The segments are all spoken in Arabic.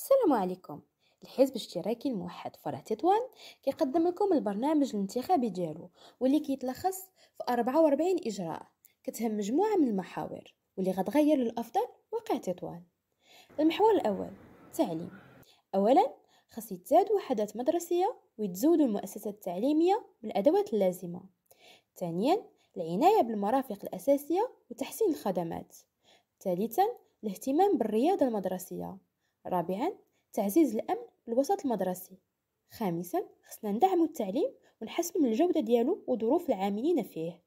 السلام عليكم الحزب الاشتراكي الموحد فرع تطوان كيقدم لكم البرنامج الانتخابي ديالو واللي كيتلخص في 44 اجراء كتهم مجموعه من المحاور واللي غتغير للافضل واقع تطوان المحور الاول التعليم اولا خاص يتزاد وحدات مدرسيه ويتزودوا المؤسسات التعليميه بالادوات اللازمه ثانيا العنايه بالمرافق الاساسيه وتحسين الخدمات ثالثا الاهتمام بالرياضه المدرسيه رابعا تعزيز الأمن بالوسط المدرسي خامسا خصنا ندعمو التعليم ونحسن من الجودة ديالو وظروف العاملين فيه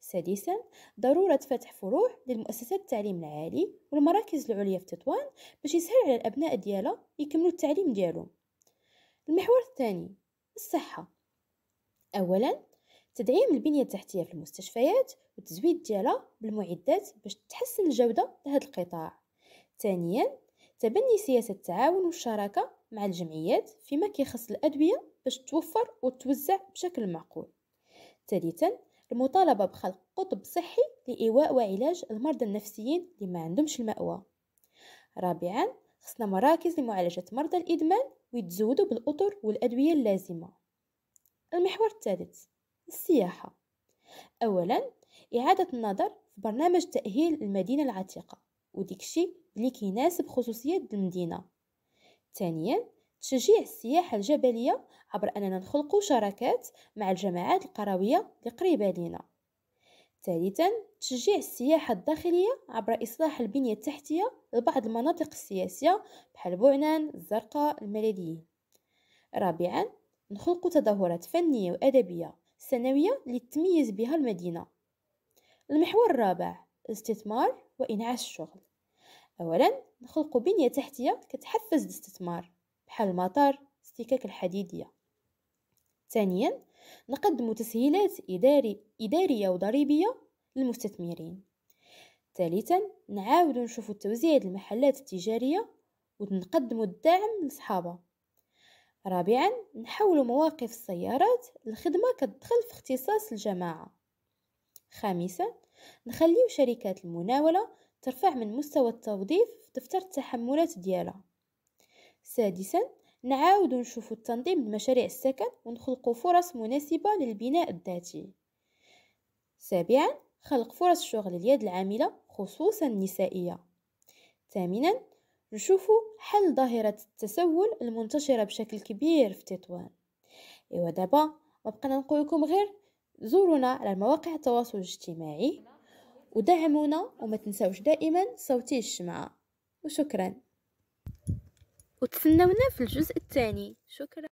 سادسا ضرورة فتح فروع للمؤسسات التعليم العالي والمراكز العليا في تطوان باش يسهل على الأبناء ديالها يكملوا التعليم ديالهم المحور الثاني الصحة أولا تدعيم البنية التحتية في المستشفيات والتزويد ديالها بالمعدات باش تحسن الجودة لهذا القطاع ثانيا تبني سياسة التعاون والشراكة مع الجمعيات فيما كيخص الأدوية باش توفر وتوزع بشكل معقول ثالثا المطالبة بخلق قطب صحي لإيواء وعلاج المرضى النفسيين اللي ما عندهمش المأوى رابعا خصنا مراكز لمعالجة مرضى الإدمان ويتزودوا بالأطر والأدوية اللازمة المحور الثالث السياحة أولا إعادة النظر في برنامج تأهيل المدينة العتيقة وديكشي اللي كيناسب خصوصيات المدينه ثانيا تشجيع السياحه الجبليه عبر اننا نخلق شراكات مع الجماعات القرويه القريبه لنا ثالثا تشجيع السياحة الداخلية عبر إصلاح البنية التحتية لبعض المناطق السياسية بحال بوعنان الزرقاء الملاليين رابعا نخلق تظاهرات فنية وأدبية سنوية لتميز بها المدينة المحور الرابع الاستثمار وإنعاش الشغل أولا نخلق بنية تحتية كتحفز الاستثمار بحال المطار استكاك الحديدية ثانيا نقدم تسهيلات إداري إدارية وضريبية للمستثمرين ثالثا نعاود نشوف التوزيع المحلات التجارية ونقدم الدعم لصحابها رابعا نحول مواقف السيارات لخدمة كتدخل في اختصاص الجماعة خامسا نخليو شركات المناولة ترفع من مستوى التوظيف في دفتر التحملات ديالها سادسا نعاود نشوف التنظيم لمشاريع السكن ونخلق فرص مناسبة للبناء الذاتي سابعا خلق فرص شغل اليد العاملة خصوصا النسائية ثامنا نشوف حل ظاهرة التسول المنتشرة بشكل كبير في تطوان إيوا دابا ما بقينا نقول لكم غير زورونا على مواقع التواصل الاجتماعي ودعمونا وما تنساوش دائما صوتي الشمعة وشكرا وتسنونا في الجزء الثاني شكرا